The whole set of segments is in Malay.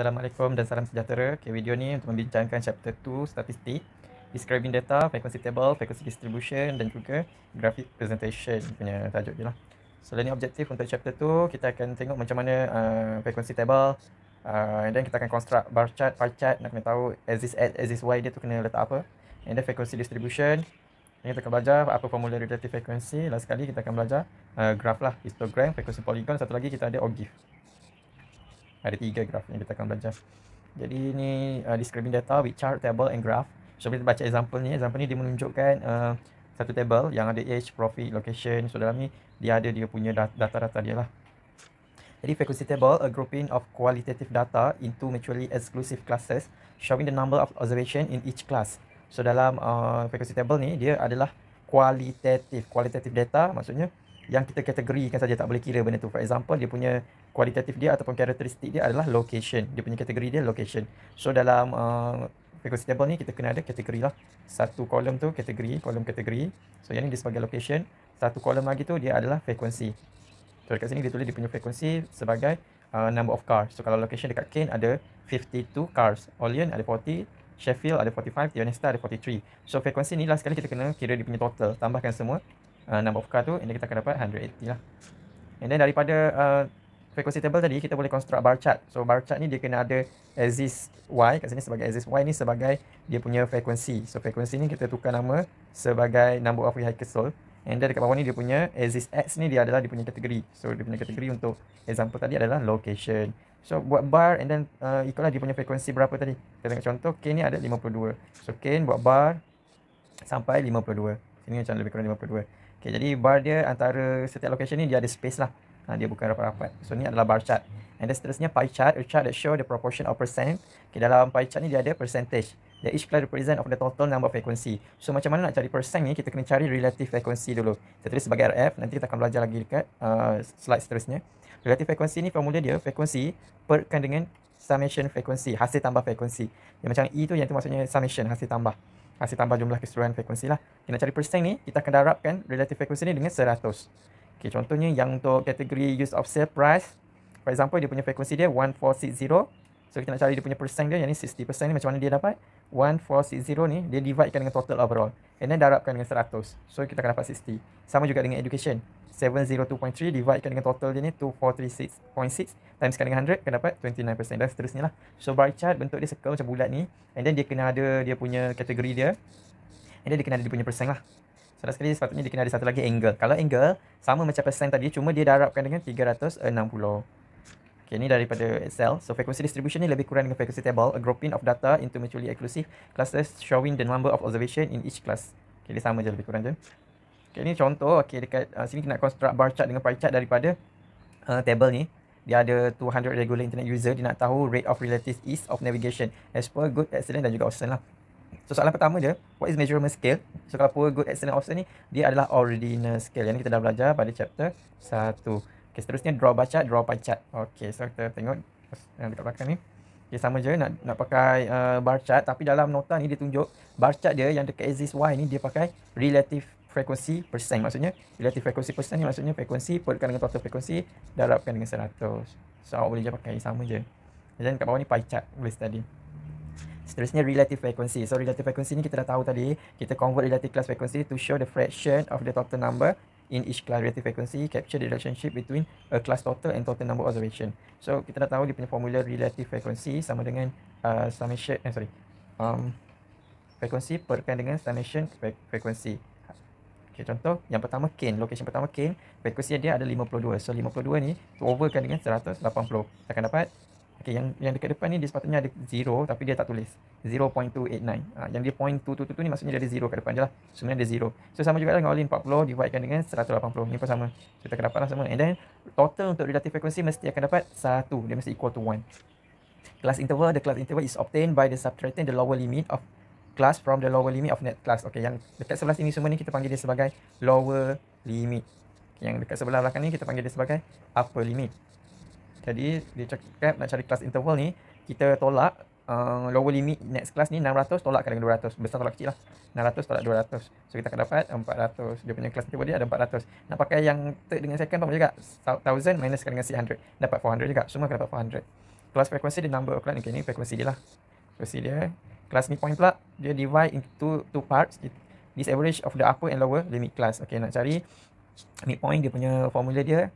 Assalamualaikum dan salam sejahtera. Okay, video ni untuk membincangkan chapter 2 statistik describing data, frequency table, frequency distribution dan juga graphic presentation punya tajuk je lah. So, learning objektif untuk chapter 2 kita akan tengok macam mana uh, frequency table uh, and then kita akan construct bar chart, pie chart nak kena tahu axis X, axis Y dia tu kena letak apa and then frequency distribution ini kita akan belajar apa formula relative frequency last sekali kita akan belajar uh, graph lah histogram, frequency polygon satu lagi kita ada OGIF ada tiga graf yang kita akan belajar. Jadi ini uh, describing data with chart, table and graph. So kita baca example ni. Example ni dia menunjukkan uh, satu table yang ada age, profit, location. So dalam ni dia ada dia punya data-data dia lah. Jadi frequency table, a grouping of qualitative data into mutually exclusive classes showing the number of observation in each class. So dalam uh, frequency table ni dia adalah qualitative. Qualitative data maksudnya yang kita kategorikan saja tak boleh kira benda tu. For example dia punya kualitatif dia ataupun karakteristik dia adalah location. Dia punya kategori dia location. So dalam uh, frequency table ni kita kena ada kategori lah. Satu kolom tu kategori, kolom kategori. So yang ni dia sebagai location. Satu kolom lagi tu dia adalah frequency. So dekat sini dia tulis dia punya frequency sebagai uh, number of cars. So kalau location dekat Kane ada 52 cars. Olean ada 40. Sheffield ada 45, Tionesta ada 43 So frequency ni lah sekali kita kena kira dia punya total Tambahkan semua uh, number of car tu And kita akan dapat 180 lah And then daripada uh, frequency table tadi kita boleh construct bar chart. So bar chart ni dia kena ada axis y kat sini sebagai axis y ni sebagai dia punya frequency. So frequency ni kita tukar nama sebagai number of rehearsals. And then dekat bawah ni dia punya axis x ni dia adalah dia punya kategori. So dia punya kategori untuk example tadi adalah location. So buat bar and then uh, ikutlah dia punya frekuensi berapa tadi. Kita tengok contoh k ni ada 52. So k buat bar sampai 52. Ini macam lebih kurang 52. Okay jadi bar dia antara setiap location ni dia ada space lah. Ha, dia bukan rapat-rapat. So ni adalah bar chart. And then seterusnya pie chart. A chart that show the proportion of percent. Okay, dalam pie chart ni dia ada percentage. The each class represent of the total number of frequency. So macam mana nak cari persen ni, kita kena cari relative frequency dulu. Kita tulis sebagai RF, nanti kita akan belajar lagi dekat uh, slide seterusnya. Relative frequency ni formula dia, frequency per dengan summation frequency, hasil tambah frequency. Yang macam E tu, yang tu maksudnya summation, hasil tambah. Hasil tambah jumlah keseluruhan frekuensi lah. Kita nak cari persen ni, kita akan darabkan relative frekuensi ni dengan seratus. Okay, contohnya yang untuk kategori use of sale price. For example, dia punya frequency dia 1460. So, kita nak cari dia punya persen dia. Yang ni 60% ni macam mana dia dapat. 1460 ni, dia divide kan dengan total overall. And then, darabkan dengan 100. So, kita akan dapat 60. Sama juga dengan education. 702.3 kan dengan total dia ni 2436.6 times kan dengan 100 kan dapat 29% dan seterusnya lah. So bar chart bentuk dia circle macam bulat ni and then dia kena ada dia punya kategori dia and then dia kena ada dia punya persen lah. Sebab sekali sepatutnya dia kena ada satu lagi angle. Kalau angle sama macam percent tadi cuma dia darabkan dengan 360. Okay, ni daripada Excel. So frequency distribution ni lebih kurang dengan frequency table. A grouping of data into mutually exclusive clusters showing the number of observation in each class. Okay, dia sama je lebih kurang je. Okay, ni contoh. Okay, dekat uh, sini kita nak construct bar chart dengan pie chart daripada uh, table ni. Dia ada 200 regular internet user. Dia nak tahu rate of relative ease of navigation. As per good, excellent dan juga awesome lah. So soalan pertama dia, what is measurement scale? So kalau poor, good, excellent, awesome ni, dia adalah ordinal scale. Yang ni kita dah belajar pada chapter 1. Okay, seterusnya draw bar chart, draw pie chart. Okay, so kita tengok yang dekat belakang ni. Okay, sama je nak nak pakai uh, bar chart tapi dalam nota ni dia tunjuk bar chart dia yang dekat axis Y ni dia pakai relative frequency persen. Maksudnya relative frequency persen ni maksudnya frekuensi perlukan dengan total frekuensi darabkan dengan 100. So awak boleh je pakai sama je. Dan kat bawah ni pie chart boleh study seterusnya relative frequency. So relative frequency ni kita dah tahu tadi, kita convert relative class frequency to show the fraction of the total number in each class relative frequency capture the relationship between a class total and total number observation. So kita dah tahu dia punya formula relative frequency sama dengan uh, summation eh sorry. Um, frequency perkan dengan summation frequency. Okay, contoh yang pertama kain, location pertama kain, frequency dia ada 52. So 52 ni tu overkan dengan 180. Kita akan dapat Okay, yang yang dekat depan ni dia sepatutnya ada 0 tapi dia tak tulis. 0.289. Ha, ah, yang dia 0.222 ni maksudnya dia ada 0 kat depan je lah. Sebenarnya dia 0. So sama juga dengan Olin 40 divide dengan 180. Ni pun sama. kita akan dapat lah sama. And then total untuk relative frequency mesti akan dapat 1. Dia mesti equal to 1. Class interval, the class interval is obtained by the subtracting the lower limit of class from the lower limit of net class. Okay, yang dekat sebelah sini semua ni kita panggil dia sebagai lower limit. yang dekat sebelah belakang ni kita panggil dia sebagai upper limit. Jadi dia cakap kan, nak cari kelas interval ni Kita tolak uh, lower limit next kelas ni 600 tolak dengan 200 Besar tolak kecil lah 600 tolak 200 So kita akan dapat 400 Dia punya kelas interval dia ada 400 Nak pakai yang third dengan second pun juga 1000 minus dengan 600 Dapat 400 juga Semua akan dapat 400 Kelas frekuensi dia number of class okay, ni frekuensi dia lah Frekuensi dia Kelas midpoint pula Dia divide into two parts This average of the upper and lower limit kelas Okay nak cari midpoint dia punya formula dia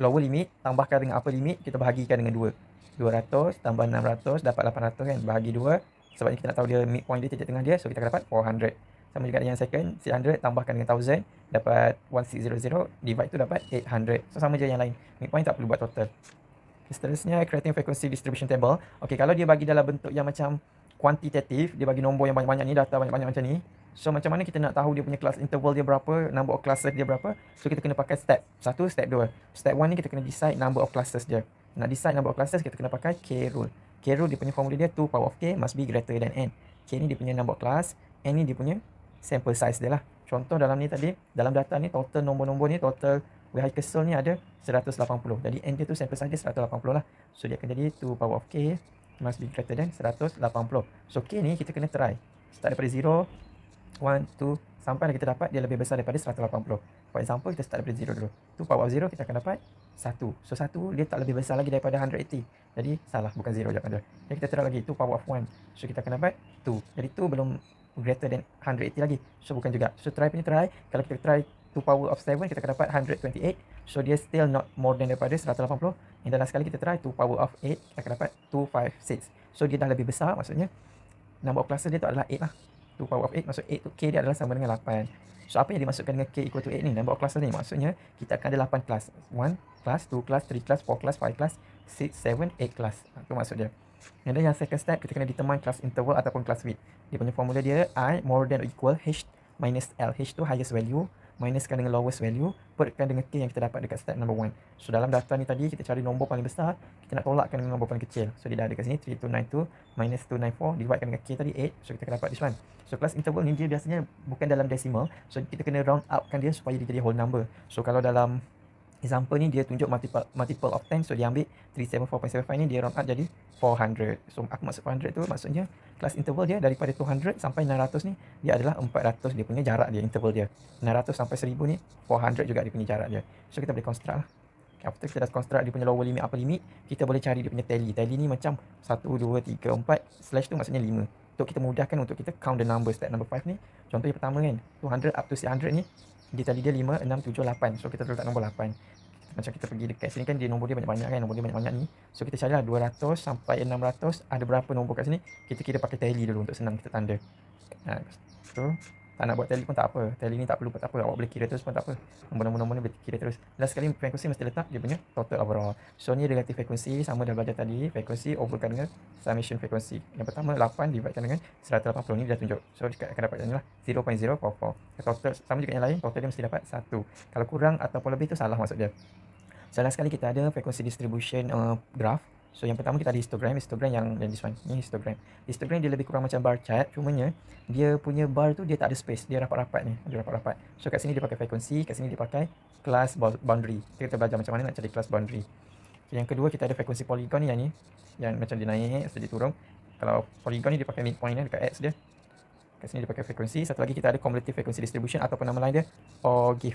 lower limit tambahkan dengan upper limit kita bahagikan dengan 2 200 tambah 600 dapat 800 kan bahagi 2 sebab ni kita nak tahu dia midpoint dia titik tengah dia so kita akan dapat 400 sama juga dengan yang second 600 tambahkan dengan 1000 dapat 1600 divide tu dapat 800 so sama je yang lain midpoint tak perlu buat total okay, seterusnya creating frequency distribution table okay kalau dia bagi dalam bentuk yang macam kuantitatif dia bagi nombor yang banyak-banyak ni data banyak-banyak macam ni So macam mana kita nak tahu dia punya class interval dia berapa, number of classes dia berapa? So kita kena pakai step. Satu, step dua. Step one ni kita kena decide number of classes dia. Nak decide number of classes kita kena pakai K rule. K rule dia punya formula dia 2 power of K must be greater than N. K ni dia punya number of class, N ni dia punya sample size dia lah. Contoh dalam ni tadi, dalam data ni total nombor-nombor ni total vehicle ni ada 180. Jadi N dia tu sample size dia 180 lah. So dia akan jadi 2 power of K must be greater than 180. So K ni kita kena try. Start daripada 1, 2 Sampai kita dapat dia lebih besar daripada 180 For example kita start daripada 0 dulu 2 power of 0 kita akan dapat 1 So 1 dia tak lebih besar lagi daripada 180 Jadi salah bukan 0 jawapan dia Jadi kita try lagi 2 power of 1 So kita akan dapat 2 Jadi 2 belum greater than 180 lagi So bukan juga So try punya try Kalau kita try 2 power of 7 kita akan dapat 128 So dia still not more than daripada 180 Yang last sekali kita try 2 power of 8 kita akan dapat 256 So dia dah lebih besar maksudnya nombor of dia tu adalah 8 lah 2 power of 8 maksud 8 tu k dia adalah sama dengan 8. So apa yang dimasukkan dengan k equal to 8 ni? Number of classes ni maksudnya kita akan ada 8 class. 1 class, 2 class, 3 class, 4 class, 5 class, 6, 7, 8 class. Itu maksud dia. And then yang second step kita kena determine class interval ataupun class width. Dia punya formula dia i more than or equal h minus l. h tu highest value, minuskan dengan lowest value putkan dengan k yang kita dapat dekat step number 1 so dalam data ni tadi kita cari nombor paling besar kita nak tolakkan dengan nombor paling kecil so dia dah ada kat sini 3292 minus 294 divide dengan k tadi 8 so kita akan dapat this one so class interval ni dia biasanya bukan dalam decimal so kita kena round upkan dia supaya dia jadi whole number so kalau dalam Example ni dia tunjuk multiple multiple of 10 so dia ambil 374.75 ni dia round up jadi 400. So aku maksud 400 tu maksudnya class interval dia daripada 200 sampai 900 ni dia adalah 400 dia punya jarak dia interval dia. 900 sampai 1000 ni 400 juga dia punya jarak dia. So kita boleh construct lah. Okay, after kita dah construct dia punya lower limit apa limit kita boleh cari dia punya tally. Tally ni macam 1, 2, 3, 4 slash tu maksudnya 5 untuk kita mudahkan untuk kita count the numbers step number 5 ni contoh yang pertama kan 200 up to 600 ni dia tadi dia 5, 6, 7, 8 So kita letak nombor 8 Macam kita pergi dekat sini kan Dia nombor dia banyak-banyak kan Nombor dia banyak-banyak ni So kita carilah 200 sampai 600 Ada berapa nombor kat sini Kita kira pakai tally dulu Untuk senang kita tanda ha, So tak nak buat tally pun tak apa tally ni tak perlu pun tak apa awak boleh kira terus pun tak apa nombor-nombor nombor ni boleh kira terus last sekali frekuensi mesti letak dia punya total overall so ni relatif frekuensi sama dah belajar tadi frekuensi overkan dengan summation frekuensi yang pertama 8 divide dengan 180 ni dia tunjuk so dekat akan dapat jadilah 0.044 total sama juga yang lain total dia mesti dapat 1 kalau kurang ataupun lebih tu salah maksud dia So last kali kita ada frekuensi distribution uh, graph So yang pertama kita ada histogram, histogram yang yang this one. Ni histogram. Histogram dia lebih kurang macam bar chart, cumanya dia punya bar tu dia tak ada space, dia rapat-rapat ni, dia rapat-rapat. So kat sini dia pakai frekuensi, kat sini dia pakai class boundary. Kita, kita belajar macam mana nak cari class boundary. Okay, yang kedua kita ada frekuensi polygon ni yang ni yang macam dia naik atau dia turun. Kalau polygon ni dia pakai midpoint ni eh, dekat x dia. Kat sini dia pakai frekuensi. Satu lagi kita ada cumulative frequency distribution ataupun nama lain dia ogif.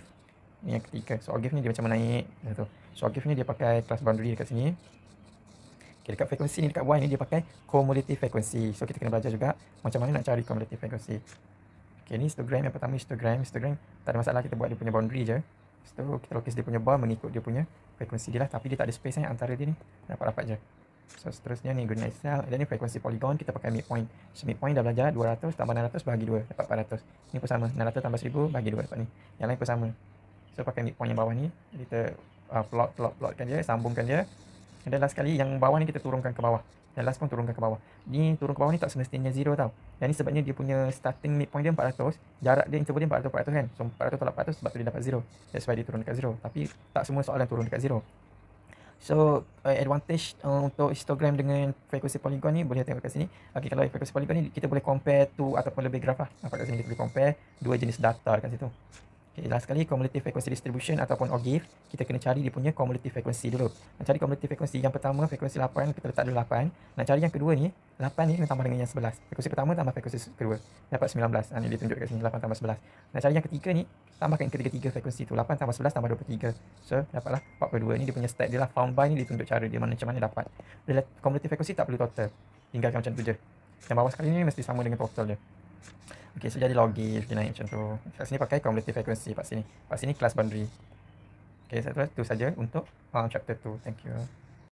Ni yang ketiga. So ogif ni dia macam naik gitu. So ogif ni dia pakai class boundary dekat sini. Okay, dekat frekuensi ni, dekat Y ni dia pakai cumulative frekuensi. So kita kena belajar juga macam mana nak cari cumulative frekuensi. Okay, ni histogram yang pertama histogram. Histogram tak ada masalah kita buat dia punya boundary je. So kita lukis dia punya bar mengikut dia punya frekuensi dia lah. Tapi dia tak ada space ni eh, antara dia ni. Rapat-rapat je. So seterusnya ni guna Excel. Dan ni frekuensi polygon kita pakai midpoint. So midpoint dah belajar 200 tambah 600 bagi 2 dapat 400. Ni pun sama. 600 tambah 1000 bagi 2 dapat ni. Yang lain pun sama. So pakai midpoint yang bawah ni. Kita uh, plot, plot, plotkan dia. Sambungkan dia. And last sekali yang bawah ni kita turunkan ke bawah. Yang last pun turunkan ke bawah. Ni turun ke bawah ni tak semestinya zero tau. Yang ni sebabnya dia punya starting midpoint dia 400. Jarak dia interval dia 400 400 kan. So 400 tolak 400 sebab tu dia dapat zero. That's why dia turun dekat 0. Tapi tak semua soalan turun dekat 0. So uh, advantage uh, untuk histogram dengan frekuensi polygon ni boleh tengok kat sini. Okay kalau frekuensi polygon ni kita boleh compare tu ataupun lebih graph lah. Nampak kat sini kita boleh compare dua jenis data dekat situ. Okay, last sekali cumulative frequency distribution ataupun OGIF kita kena cari dia punya cumulative frequency dulu. Nak cari cumulative frequency yang pertama frequency 8 kita letak dulu 8. Nak cari yang kedua ni 8 ni kena tambah dengan yang 11. Frequency pertama tambah frequency kedua dapat 19. Ha, ah, ni dia tunjuk kat sini 8 tambah 11. Nak cari yang ketiga ni tambahkan ketiga-tiga frequency tu 8 tambah 11 tambah 23. So dapatlah 42 ni dia punya stack dia lah found by ni dia tunjuk cara dia mana macam mana dapat. Bila cumulative frequency tak perlu total. Tinggalkan macam tu je. Yang bawah sekali ni mesti sama dengan total je. Okay, so jadi logi Okay, naik macam tu Kat sini pakai community frequency Kat sini Kat sini class boundary Okay, satu tu saja untuk um, chapter 2. Thank you.